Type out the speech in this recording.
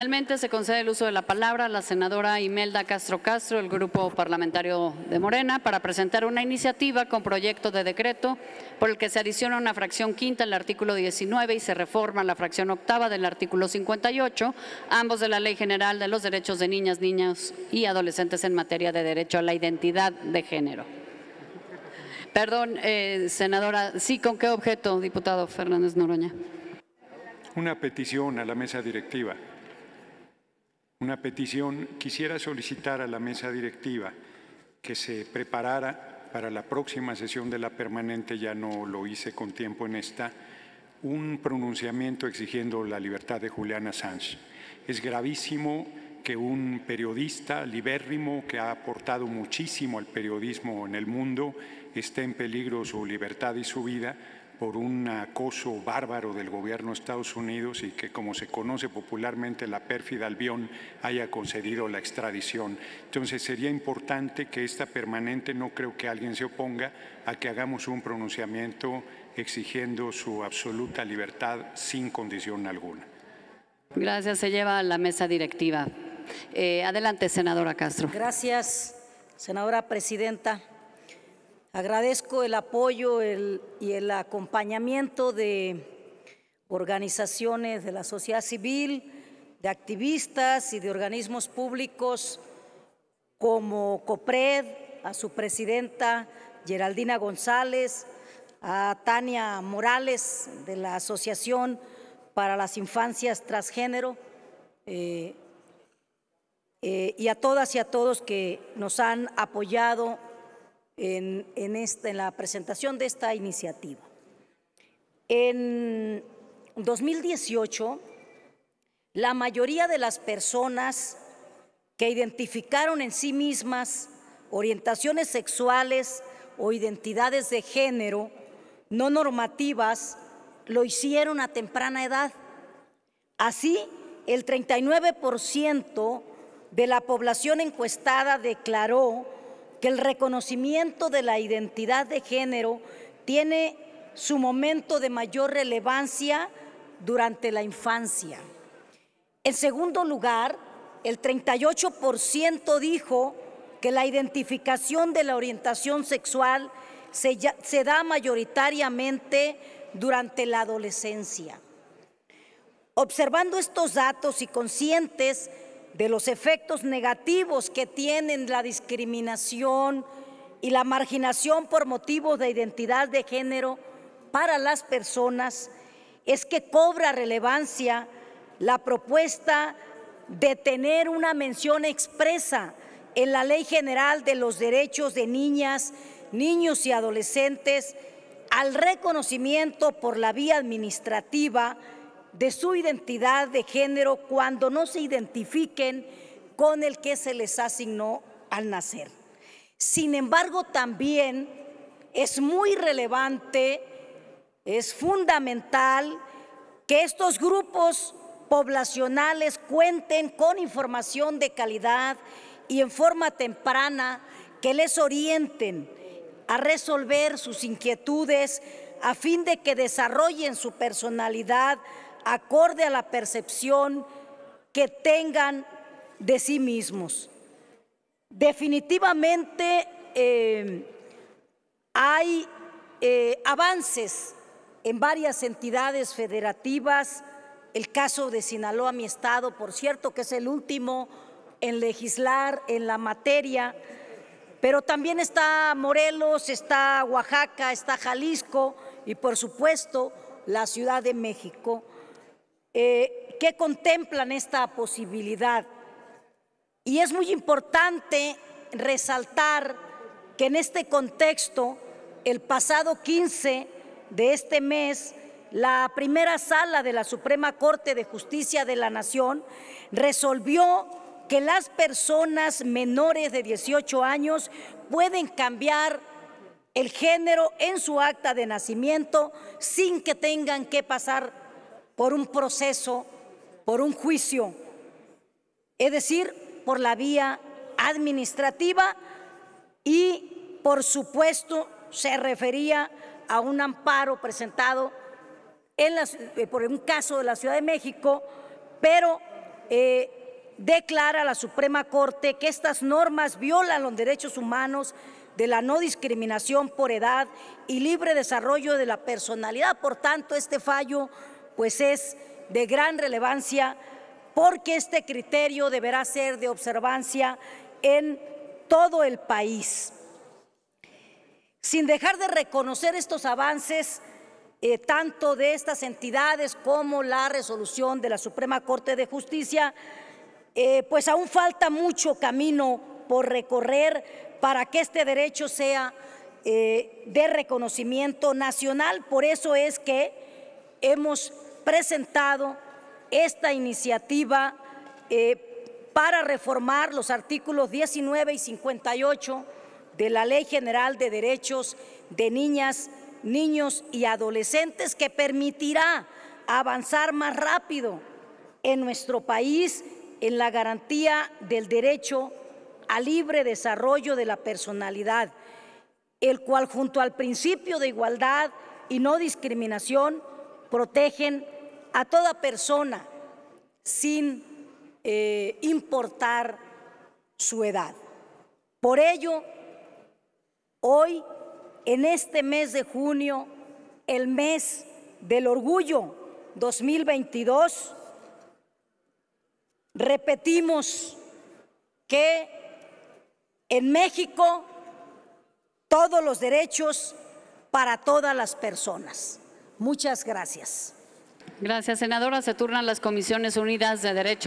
Finalmente se concede el uso de la palabra a la senadora Imelda Castro Castro, el Grupo Parlamentario de Morena, para presentar una iniciativa con proyecto de decreto por el que se adiciona una fracción quinta al artículo 19 y se reforma la fracción octava del artículo 58, ambos de la Ley General de los Derechos de Niñas, Niños y Adolescentes en materia de derecho a la identidad de género. Perdón, eh, senadora, sí, ¿con qué objeto, diputado Fernández Noroña? Una petición a la mesa directiva una petición, quisiera solicitar a la mesa directiva que se preparara para la próxima sesión de la permanente, ya no lo hice con tiempo en esta, un pronunciamiento exigiendo la libertad de Juliana Assange. Es gravísimo que un periodista libérrimo que ha aportado muchísimo al periodismo en el mundo esté en peligro su libertad y su vida por un acoso bárbaro del gobierno de Estados Unidos y que, como se conoce popularmente, la pérfida Albión haya concedido la extradición. Entonces, sería importante que esta permanente, no creo que alguien se oponga, a que hagamos un pronunciamiento exigiendo su absoluta libertad sin condición alguna. Gracias. Se lleva a la mesa directiva. Eh, adelante, senadora Castro. Gracias, senadora presidenta. Agradezco el apoyo y el acompañamiento de organizaciones de la sociedad civil, de activistas y de organismos públicos como COPRED, a su presidenta Geraldina González, a Tania Morales de la Asociación para las Infancias Transgénero eh, eh, y a todas y a todos que nos han apoyado en, la presentación de esta iniciativa. En 2018, la mayoría de las personas que identificaron en sí mismas orientaciones sexuales o identidades de género no normativas lo hicieron a temprana edad. Así, el 39% de la población encuestada declaró que el reconocimiento de la identidad de género tiene su momento de mayor relevancia durante la infancia. En segundo lugar, el 38% dijo que la identificación de la orientación sexual se, da mayoritariamente durante la adolescencia. Observando estos datos y conscientes de los efectos negativos que tienen la discriminación y la marginación por motivos de identidad de género para las personas es que cobra relevancia la propuesta de tener una mención expresa en la Ley General de los Derechos de Niñas, Niños y Adolescentes al reconocimiento por la vía administrativa de su identidad de género cuando no se identifiquen con el que se les asignó al nacer. Sin embargo, también es muy relevante, es fundamental que estos grupos poblacionales cuenten con información de calidad y en forma temprana que les orienten a resolver sus inquietudes a fin de que desarrollen su personalidad acorde a la percepción que tengan de sí mismos. Definitivamente eh, hay eh, avances en varias entidades federativas, el caso de Sinaloa, mi estado, por cierto, que es el último en legislar en la materia, pero también está Morelos, está Oaxaca, está Jalisco y por supuesto la Ciudad de México. Eh, que contemplan esta posibilidad. Y es muy importante resaltar que en este contexto, el pasado 15 de este mes, la primera sala de la Suprema Corte de Justicia de la Nación resolvió que las personas menores de 18 años pueden cambiar el género en su acta de nacimiento sin que tengan que pasar por un proceso, por un juicio, es decir, por la vía administrativa y, por supuesto, se refería a un amparo presentado en eh, por un caso de la Ciudad de México, pero eh, declara la Suprema Corte que estas normas violan los derechos humanos de la no discriminación por edad y libre desarrollo de la personalidad. Por tanto, este fallo pues es de gran relevancia porque este criterio deberá ser de observancia en todo el país. Sin dejar de reconocer estos avances, eh, tanto de estas entidades como la resolución de la Suprema Corte de Justicia, eh, pues aún falta mucho camino por recorrer para que este derecho sea eh, de reconocimiento nacional. Por eso es que hemos presentado esta iniciativa eh, para reformar los artículos 19 y 58 de la Ley General de Derechos de Niñas, Niños y Adolescentes que permitirá avanzar más rápido en nuestro país en la garantía del derecho a libre desarrollo de la personalidad, el cual junto al principio de igualdad y no discriminación protegen a toda persona sin eh, importar su edad. Por ello, hoy, en este mes de junio, el mes del orgullo 2022, repetimos que en México todos los derechos para todas las personas. Muchas gracias. Gracias, senadora. Se turnan las Comisiones Unidas de Derechos.